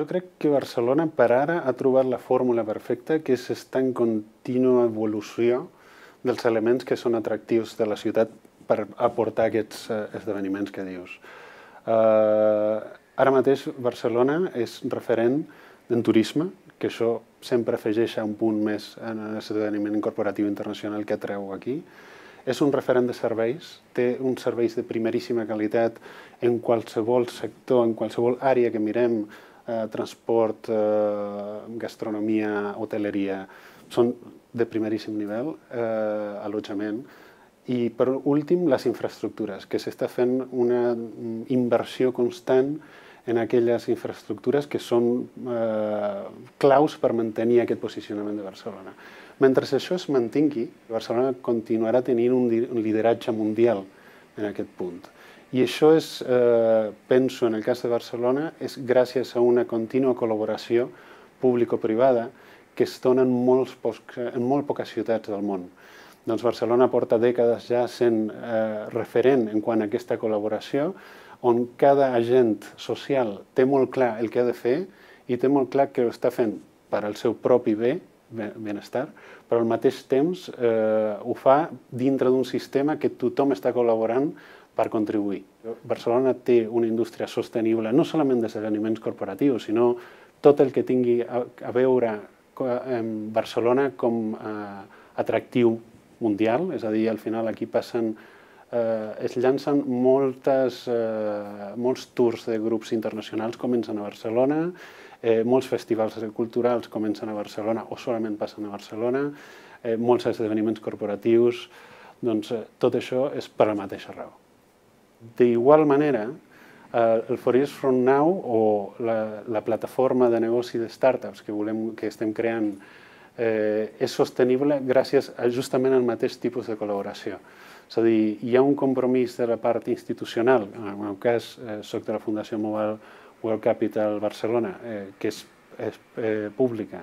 Jo crec que Barcelona per ara ha trobat la fórmula perfecta que és estar en contínua evolució dels elements que són atractius de la ciutat per aportar aquests eh, esdeveniments que dius. Uh, ara mateix Barcelona és referent en turisme, que això sempre afegeix a un punt més en l'esdeveniment corporatiu internacional que atreu aquí. És un referent de serveis, té uns serveis de primeríssima qualitat en qualsevol sector, en qualsevol àrea que mirem, eh, transport, eh, gastronomia, hoteleria, són de primeríssim nivell, eh, allotjament, i per últim les infraestructures, que s'està fent una mm, inversió constant en aquelles infraestructures que són eh, claus per mantenir aquest posicionament de Barcelona. Mentre això es mantingui, Barcelona continuarà tenint un lideratge mundial en aquest punt. I això és, eh, penso, en el cas de Barcelona, és gràcies a una contínua col·laboració público-privada que es dona en, molts en molt poques ciutats del món. Doncs Barcelona porta dècades ja sent eh, referent en quant a aquesta col·laboració, on cada agent social té molt clar el que ha de fer i té molt clar que ho està fent per al seu propi bé benestar, però al mateix temps eh, ho fa dintre d'un sistema que tothom està col·laborant per contribuir. Barcelona té una indústria sostenible no solament dels aliments corporatius, sinó tot el que tingui a, a veure amb eh, Barcelona com a eh, atractiu mundial, és a dir, al final aquí passen eh, es llancen moltes, eh, molts tours de grups internacionals, comencen a Barcelona, eh, molts festivals culturals comencen a Barcelona o solament passen a Barcelona, eh, molts esdeveniments corporatius, doncs eh, tot això és per la mateixa raó. D'igual manera, eh, el Forest From Now o la, la plataforma de negoci de startups que, volem, que estem creant eh, és sostenible gràcies a justament al mateix tipus de col·laboració. És a dir, hi ha un compromís de la part institucional, en el meu cas eh, soc de la Fundació Mobile World Capital Barcelona, eh, que és, és eh, pública,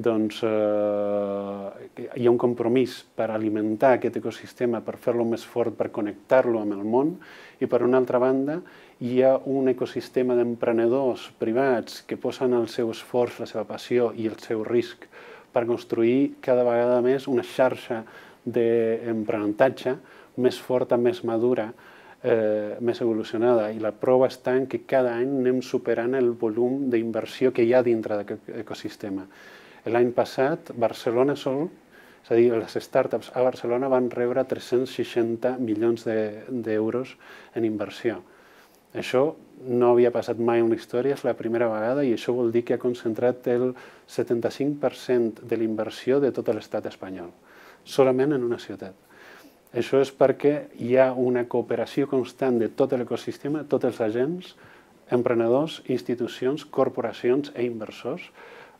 doncs eh, hi ha un compromís per alimentar aquest ecosistema, per fer-lo més fort, per connectar-lo amb el món, i per una altra banda hi ha un ecosistema d'emprenedors privats que posen el seu esforç, la seva passió i el seu risc per construir cada vegada més una xarxa d'emprenentatge més forta, més madura, eh, més evolucionada. I la prova està en que cada any anem superant el volum d'inversió que hi ha dintre d'aquest ecosistema. L'any passat, Barcelona sol, és a dir, les startups a Barcelona van rebre 360 milions d'euros de, en inversió. Això no havia passat mai en la història, és la primera vegada i això vol dir que ha concentrat el 75% de l'inversió de tot l'estat espanyol solament en una ciutat. Això és perquè hi ha una cooperació constant de tot l'ecosistema, tots els agents, emprenedors, institucions, corporacions i e inversors,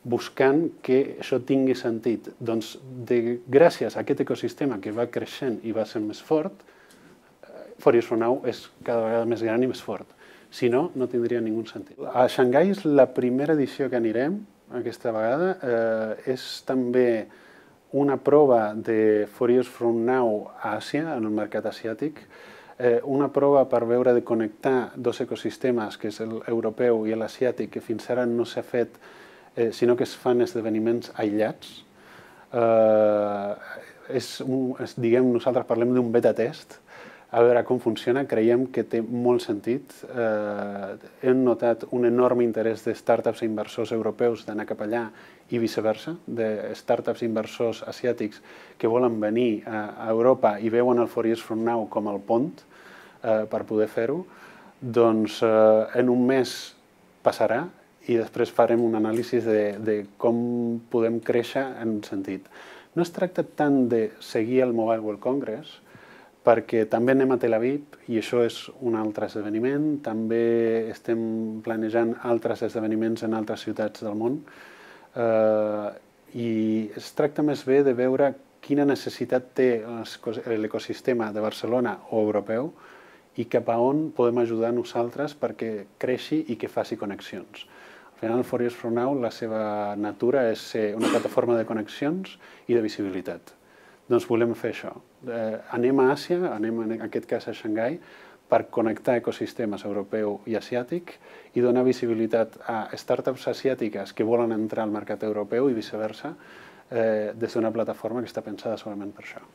buscant que això tingui sentit. Doncs de, gràcies a aquest ecosistema que va creixent i va ser més fort, eh, Fòries Sonau és cada vegada més gran i més fort. Si no, no tindria ningú sentit. A Xangai és la primera edició que anirem aquesta vegada. Eh, és també una prova de Four Years From Now a Àsia, en el mercat asiàtic, eh, una prova per veure de connectar dos ecosistemes, que és l'europeu i l'asiàtic, que fins ara no s'ha fet, eh, sinó que es fan esdeveniments aïllats. Eh, és un, és, diguem, nosaltres parlem d'un beta test, a veure com funciona, creiem que té molt sentit. Eh, hem notat un enorme interès de startups i e inversors europeus d'anar cap allà i viceversa, de startups inversors asiàtics que volen venir a Europa i veuen el Four Years From Now com el pont eh, per poder fer-ho, doncs eh, en un mes passarà i després farem un anàlisi de, de com podem créixer en un sentit. No es tracta tant de seguir el Mobile World Congress, perquè també anem a Tel Aviv i això és un altre esdeveniment, també estem planejant altres esdeveniments en altres ciutats del món, eh, i es tracta més bé de veure quina necessitat té l'ecosistema de Barcelona o europeu i cap a on podem ajudar nosaltres perquè creixi i que faci connexions. Al final, Fòries for Now, la seva natura és ser una plataforma de connexions i de visibilitat. Doncs volem fer això. Eh, anem a Àsia, anem en aquest cas a Xangai, per connectar ecosistemes europeu i asiàtic i donar visibilitat a startups asiàtiques que volen entrar al mercat europeu i viceversa eh, des d'una plataforma que està pensada solament per això.